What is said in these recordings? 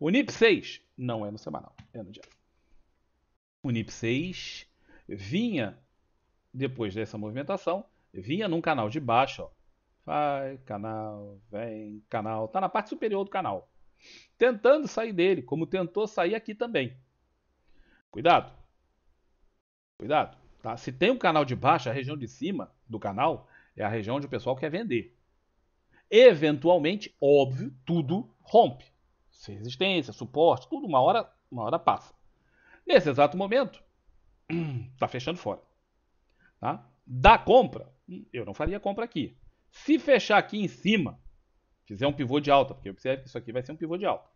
Unip 6 não é no semanal, é no diário. Unip 6 vinha, depois dessa movimentação, vinha num canal de baixo, ó. Vai, canal, vem, canal. Tá na parte superior do canal. Tentando sair dele, como tentou sair aqui também. Cuidado. Cuidado. Tá? Se tem um canal de baixo, a região de cima do canal é a região onde o pessoal quer vender. Eventualmente, óbvio, tudo rompe sem resistência, suporte, tudo, uma hora, uma hora passa. Nesse exato momento, está fechando fora. Tá? Da compra, eu não faria compra aqui. Se fechar aqui em cima, fizer um pivô de alta, porque observe que isso aqui vai ser um pivô de alta.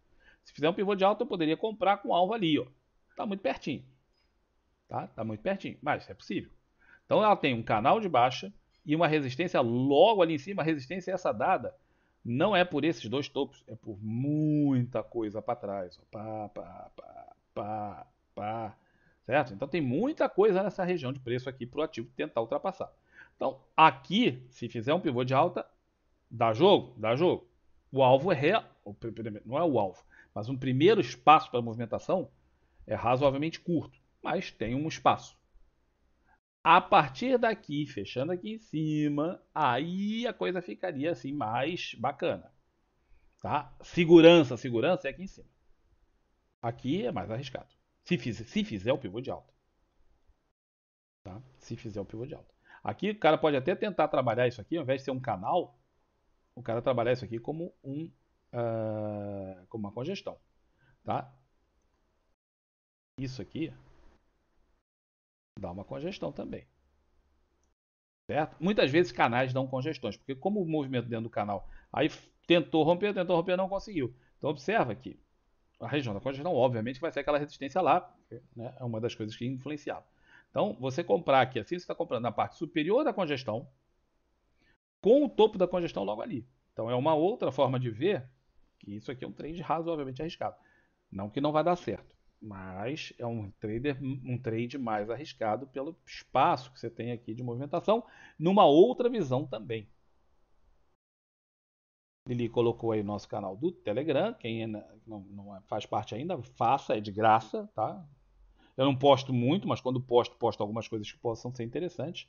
Se fizer um pivô de alta, eu poderia comprar com alvo ali, ó. Tá muito pertinho. Tá? Tá muito pertinho, mas é possível. Então ela tem um canal de baixa e uma resistência logo ali em cima, a resistência é essa dada não é por esses dois topos, é por muita coisa para trás. Pá, pá, pá, pá, pá. Certo? Então tem muita coisa nessa região de preço aqui para o ativo tentar ultrapassar. Então aqui, se fizer um pivô de alta, dá jogo? Dá jogo. O alvo é real. Não é o alvo, mas um primeiro espaço para movimentação é razoavelmente curto, mas tem um espaço. A partir daqui, fechando aqui em cima, aí a coisa ficaria assim mais bacana. Tá? Segurança, segurança é aqui em cima. Aqui é mais arriscado. Se fizer, se fizer o pivô de alta. Tá? Se fizer o pivô de alta. Aqui o cara pode até tentar trabalhar isso aqui, ao invés de ser um canal, o cara trabalhar isso aqui como um uh, como uma congestão. Tá? Isso aqui dá uma congestão também. Certo? Muitas vezes canais dão congestões, porque como o movimento dentro do canal aí tentou romper, tentou romper, não conseguiu. Então observa que a região da congestão, obviamente, vai ser aquela resistência lá, né? é uma das coisas que influenciava. Então, você comprar aqui assim, você está comprando na parte superior da congestão, com o topo da congestão logo ali. Então, é uma outra forma de ver que isso aqui é um trade razoavelmente arriscado. Não que não vai dar certo mas é um trader, um trade mais arriscado pelo espaço que você tem aqui de movimentação, numa outra visão também. Lili colocou aí o nosso canal do Telegram, quem não, não é, faz parte ainda, faça, é de graça, tá? Eu não posto muito, mas quando posto, posto algumas coisas que possam ser interessantes.